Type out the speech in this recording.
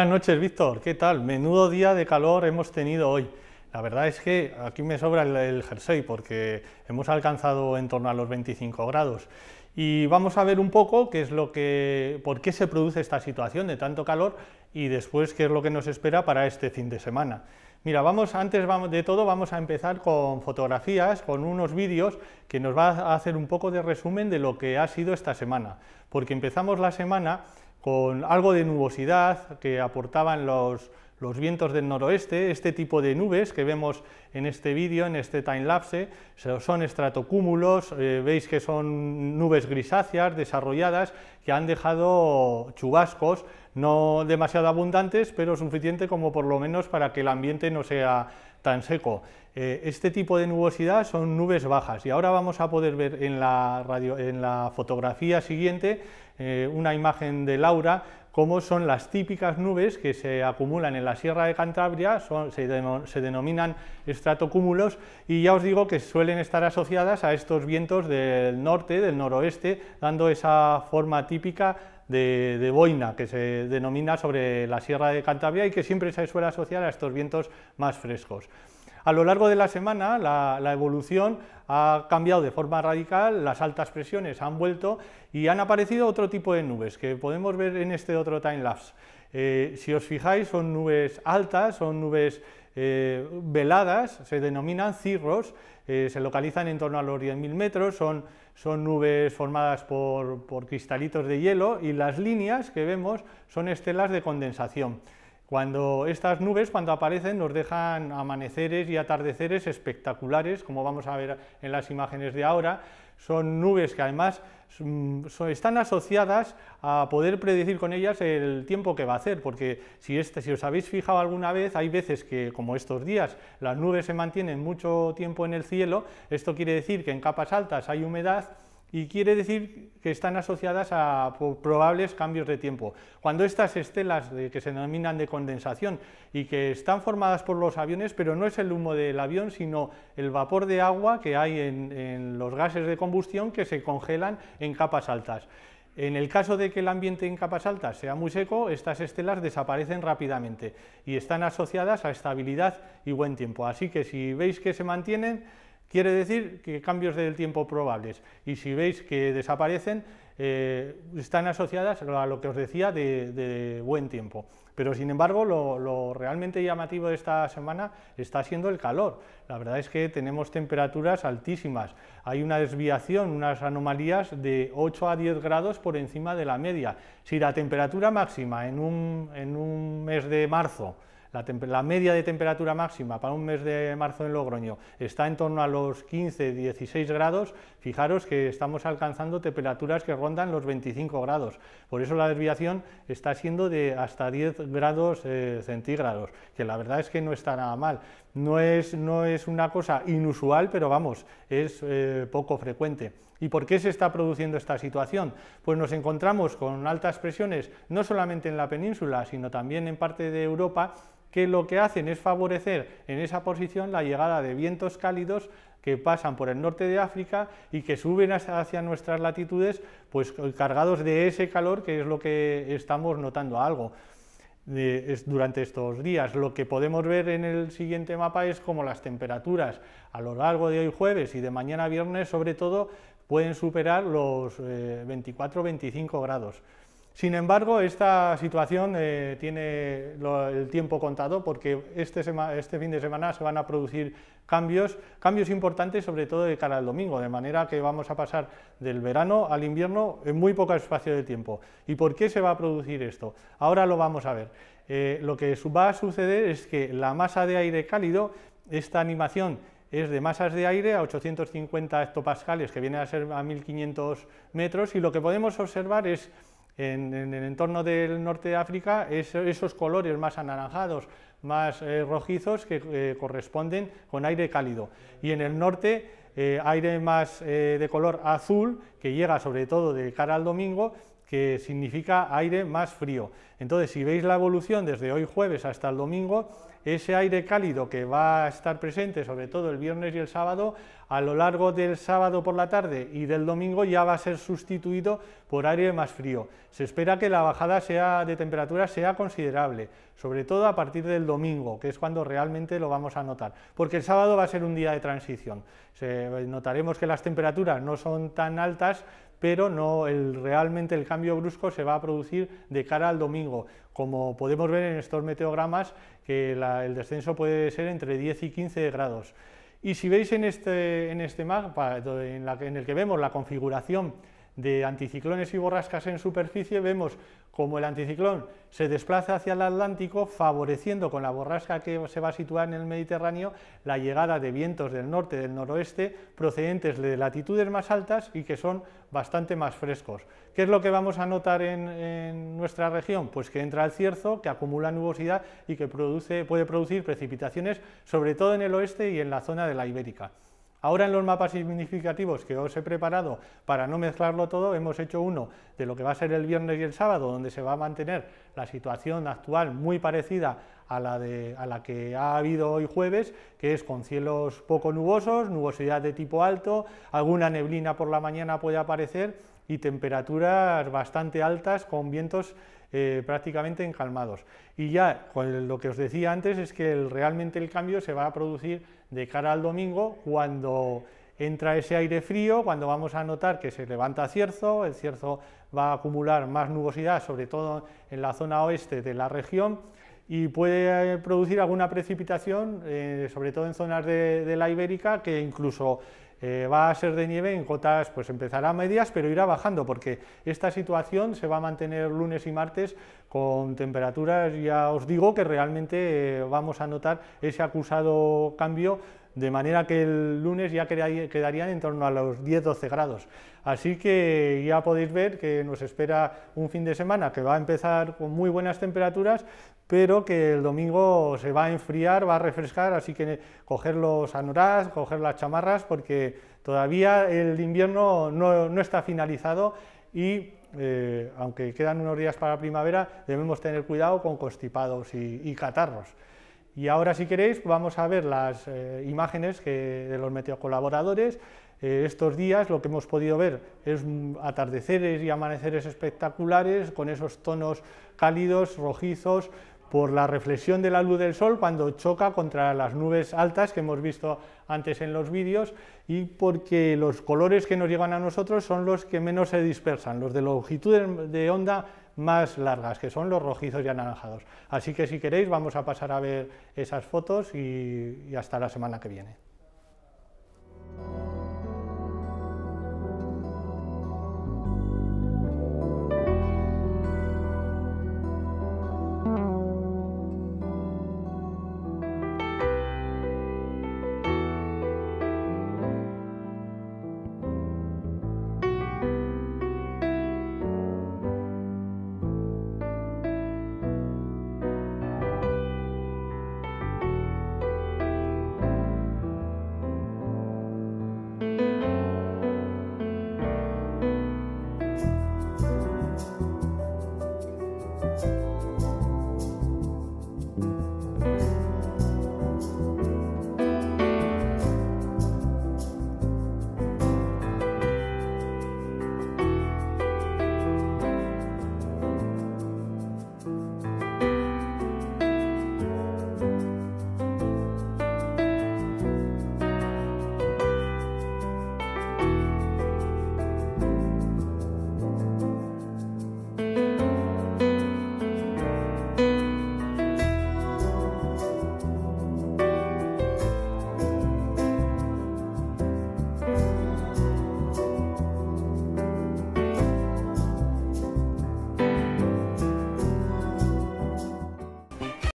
Buenas noches, Víctor. ¿Qué tal? Menudo día de calor hemos tenido hoy. La verdad es que aquí me sobra el, jersey porque hemos alcanzado en torno a los 25 grados. Y vamos a ver un poco qué es lo que, por qué se produce esta situación de tanto calor y después qué es lo que nos espera para este fin de semana. Mira, vamos, antes de todo vamos a empezar con fotografías, con unos vídeos que nos va a hacer un poco de resumen de lo que ha sido esta semana, porque empezamos la semana con algo de nubosidad que aportaban los, vientos del noroeste, este tipo de nubes que vemos en este vídeo, en este time-lapse, son estratocúmulos, eh, veis que son nubes grisáceas desarrolladas que han dejado chubascos, no demasiado abundantes, pero suficiente como por lo menos para que el ambiente no sea tan seco. Eh, este tipo de nubosidad son nubes bajas y ahora vamos a poder ver en la, fotografía siguiente eh, una imagen de Laura cómo son las típicas nubes que se acumulan en la Sierra de Cantabria, se, denominan estratocúmulos y ya os digo que suelen estar asociadas a estos vientos del norte, del noroeste, dando esa forma típica de boina que se denomina sobre la Sierra de Cantabria y que siempre se suele asociar a estos vientos más frescos. A lo largo de la semana la, evolución ha cambiado de forma radical, las altas presiones han vuelto y han aparecido otro tipo de nubes que podemos ver en este otro time-lapse. Eh, si os fijáis son nubes altas, son nubes eh, veladas, se denominan cirros, eh, se localizan en torno a los 10.000 metros, son, nubes formadas por, por cristalitos de hielo y las líneas que vemos son estelas de condensación. Cuando estas nubes, cuando aparecen, nos dejan amaneceres y atardeceres espectaculares, como vamos a ver en las imágenes de ahora. Son nubes que además mm, están asociadas a poder predecir con ellas el tiempo que va a hacer, porque si, este, si os habéis fijado alguna vez, hay veces que, como estos días, las nubes se mantienen mucho tiempo en el cielo, esto quiere decir que en capas altas hay humedad, y quiere decir que están asociadas a probables cambios de tiempo. Cuando estas estelas que se denominan de condensación y que están formadas por los aviones, pero no es el humo del avión, sino el vapor de agua que hay en, en los gases de combustión que se congelan en capas altas. En el caso de que el ambiente en capas altas sea muy seco, estas estelas desaparecen rápidamente y están asociadas a estabilidad y buen tiempo. Así que si veis que se mantienen, Quiere decir que cambios del tiempo probables, y si veis que desaparecen, eh, están asociadas a lo que os decía de, buen tiempo. Pero sin embargo, lo, realmente llamativo de esta semana está siendo el calor. La verdad es que tenemos temperaturas altísimas. Hay una desviación, unas anomalías de 8 a 10 grados por encima de la media. Si la temperatura máxima en un mes de marzo la, media de temperatura máxima para un mes de marzo en Logroño está en torno a los 15-16 grados, fijaros que estamos alcanzando temperaturas que rondan los 25 grados. Por eso la desviación está siendo de hasta 10 grados eh, centígrados, que la verdad es que no está nada mal. No es, no es una cosa inusual, pero vamos, es eh, poco frecuente. ¿Y por qué se está produciendo esta situación? Pues nos encontramos con altas presiones no solamente en la península, sino también en parte de Europa, que lo que hacen es favorecer en esa posición la llegada de vientos cálidos que pasan por el norte de África y que suben hacia nuestras latitudes pues cargados de ese calor que es lo que estamos notando algo durante estos días. Lo que podemos ver en el siguiente mapa es como las temperaturas a lo largo de hoy jueves y de mañana viernes, sobre todo, pueden superar los 24-25 eh, grados. Sin embargo, esta situación eh, tiene el tiempo contado porque este, este, fin de semana se van a producir cambios, cambios importantes sobre todo de cara al domingo, de manera que vamos a pasar del verano al invierno en muy poco espacio de tiempo. ¿Y por qué se va a producir esto? Ahora lo vamos a ver. Eh, lo que va a suceder es que la masa de aire cálido, esta animación es de masas de aire a 850 hectopascales, que viene a ser a 1500 metros, y lo que podemos observar es, en, el entorno del norte de África, esos colores más anaranjados, más eh, rojizos, que eh, corresponden con aire cálido. Y en el norte, eh, aire más de color azul, que llega sobre todo de cara al domingo, que significa aire más frío. Entonces, si veis la evolución desde hoy jueves hasta el domingo, ese aire cálido que va a estar presente, sobre todo el viernes y el sábado, a lo largo del sábado por la tarde y del domingo ya va a ser sustituido por aire más frío. Se espera que la bajada sea de temperatura sea considerable, sobre todo a partir del domingo, que es cuando realmente lo vamos a notar, porque el sábado va a ser un día de transición. Eh, notaremos que las temperaturas no son tan altas, pero no realmente el cambio brusco se va a producir de cara al domingo. Como podemos ver en estos meteogramas, que el descenso puede ser entre 10 y 15 grados. Y si veis en este, en este mapa, en el que vemos la configuración de anticiclones y borrascas en superficie, vemos como el anticiclón se desplaza hacia el Atlántico, favoreciendo con la borrasca que se va a situar en el Mediterráneo la llegada de vientos del norte, del noroeste, procedentes de latitudes más altas y que son bastante más frescos. ¿Qué es lo que vamos a notar en, nuestra región? Pues que entra el cierzo, que acumula nubosidad y que puede producir precipitaciones, sobre todo en el oeste y en la zona de la Ibérica. Ahora en los mapas significativos que os he preparado para no mezclarlo todo, hemos hecho uno de lo que va a ser el viernes y el sábado, donde se va a mantener la situación actual muy parecida a la, de, la que ha habido hoy jueves, que es con cielos poco nubosos, nubosidad de tipo alto, alguna neblina por la mañana puede aparecer y temperaturas bastante altas con vientos eh, prácticamente encalmados. Y ya lo que os decía antes es que realmente el cambio se va a producir de cara al domingo cuando entra ese aire frío, cuando vamos a notar que se levanta cierzo, el cierzo va a acumular más nubosidad, sobre todo en la zona oeste de la región, y puede eh, producir alguna precipitación, eh, sobre todo en zonas de la Ibérica, que incluso eh, va a ser de nieve en cotas, pues empezará a medias, pero irá bajando, porque esta situación se va a mantener lunes y martes con temperaturas, ya os digo, que realmente eh, vamos a notar ese acusado cambio, de manera que el lunes ya quedarían en torno a los 10-12 grados. Así que ya podéis ver que nos espera un fin de semana que va a empezar con muy buenas temperaturas, pero que el domingo se va a enfriar, va a refrescar, así que coger los anorás, coger las chamarras, porque todavía el invierno no, está finalizado y eh, aunque quedan unos días para primavera, debemos tener cuidado con constipados y, catarros. Y ahora, si queréis, vamos a ver las eh, imágenes de los meteocolaboradores eh, estos días lo que hemos podido ver es mm, atardeceres y amaneceres espectaculares con esos tonos cálidos, rojizos, por la reflexión de la luz del sol cuando choca contra las nubes altas que hemos visto antes en los vídeos y porque los colores que nos llegan a nosotros son los que menos se dispersan, los de longitudes de onda más largas, que son los rojizos y anaranjados. Así que si queréis vamos a pasar a ver esas fotos y hasta la semana que viene.